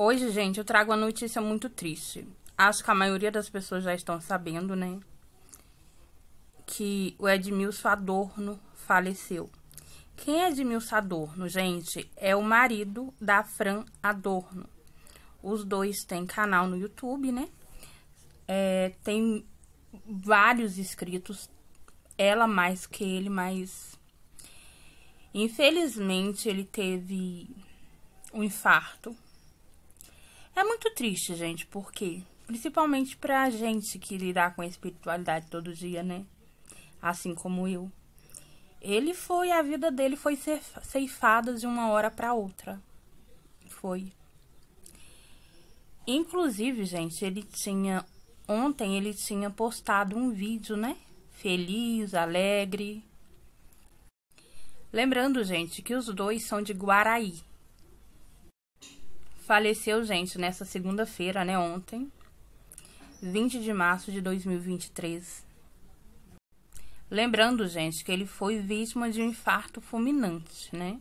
Hoje, gente, eu trago uma notícia muito triste. Acho que a maioria das pessoas já estão sabendo, né? Que o Edmilson Adorno faleceu. Quem é Edmilson Adorno, gente? É o marido da Fran Adorno. Os dois têm canal no YouTube, né? É, tem vários inscritos, ela mais que ele, mas infelizmente ele teve um infarto é muito triste, gente, porque principalmente pra gente que lidar com a espiritualidade todo dia, né? Assim como eu. Ele foi, a vida dele foi ceifada de uma hora para outra. Foi. Inclusive, gente, ele tinha ontem ele tinha postado um vídeo, né? Feliz, alegre. Lembrando, gente, que os dois são de Guaraí, faleceu, gente, nessa segunda-feira, né, ontem, 20 de março de 2023. Lembrando, gente, que ele foi vítima de um infarto fulminante, né?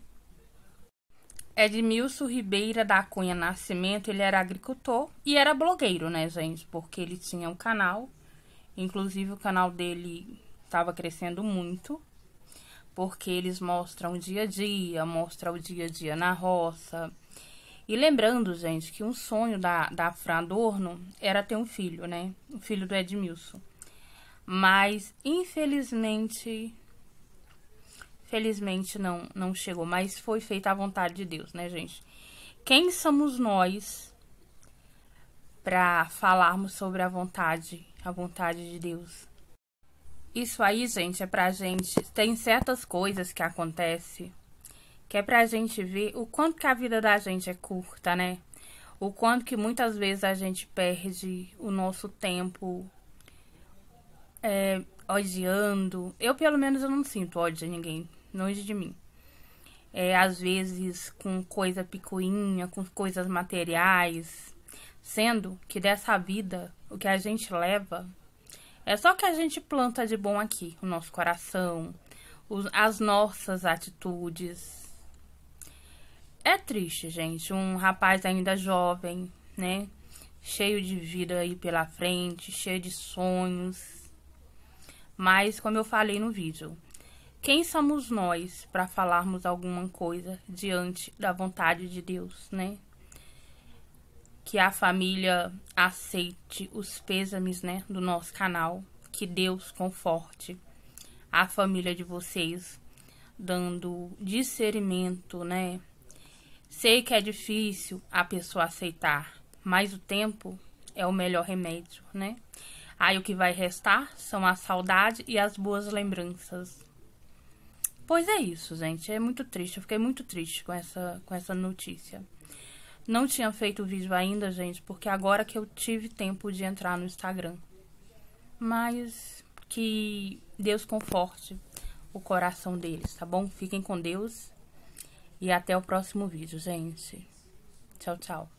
Edmilson Ribeira da Cunha Nascimento, ele era agricultor e era blogueiro, né, gente? Porque ele tinha um canal, inclusive o canal dele estava crescendo muito, porque eles mostram o dia a dia, mostram o dia a dia na roça, e lembrando, gente, que um sonho da, da Fran Adorno era ter um filho, né? O filho do Edmilson. Mas, infelizmente, felizmente não, não chegou, mas foi feita a vontade de Deus, né, gente? Quem somos nós para falarmos sobre a vontade, a vontade de Deus? Isso aí, gente, é pra gente. Tem certas coisas que acontecem que é pra gente ver o quanto que a vida da gente é curta, né? O quanto que muitas vezes a gente perde o nosso tempo é, odiando. Eu, pelo menos, eu não sinto ódio de ninguém, longe de mim. É, às vezes com coisa picuinha, com coisas materiais. Sendo que dessa vida, o que a gente leva é só que a gente planta de bom aqui, o nosso coração, os, as nossas atitudes, é triste, gente. Um rapaz ainda jovem, né? Cheio de vida aí pela frente, cheio de sonhos. Mas, como eu falei no vídeo, quem somos nós para falarmos alguma coisa diante da vontade de Deus, né? Que a família aceite os pêsames, né, do nosso canal. Que Deus conforte a família de vocês, dando discernimento, né, Sei que é difícil a pessoa aceitar, mas o tempo é o melhor remédio, né? Aí o que vai restar são a saudade e as boas lembranças. Pois é isso, gente. É muito triste. Eu fiquei muito triste com essa, com essa notícia. Não tinha feito o vídeo ainda, gente, porque agora que eu tive tempo de entrar no Instagram. Mas que Deus conforte o coração deles, tá bom? Fiquem com Deus e até o próximo vídeo, gente. Tchau, tchau.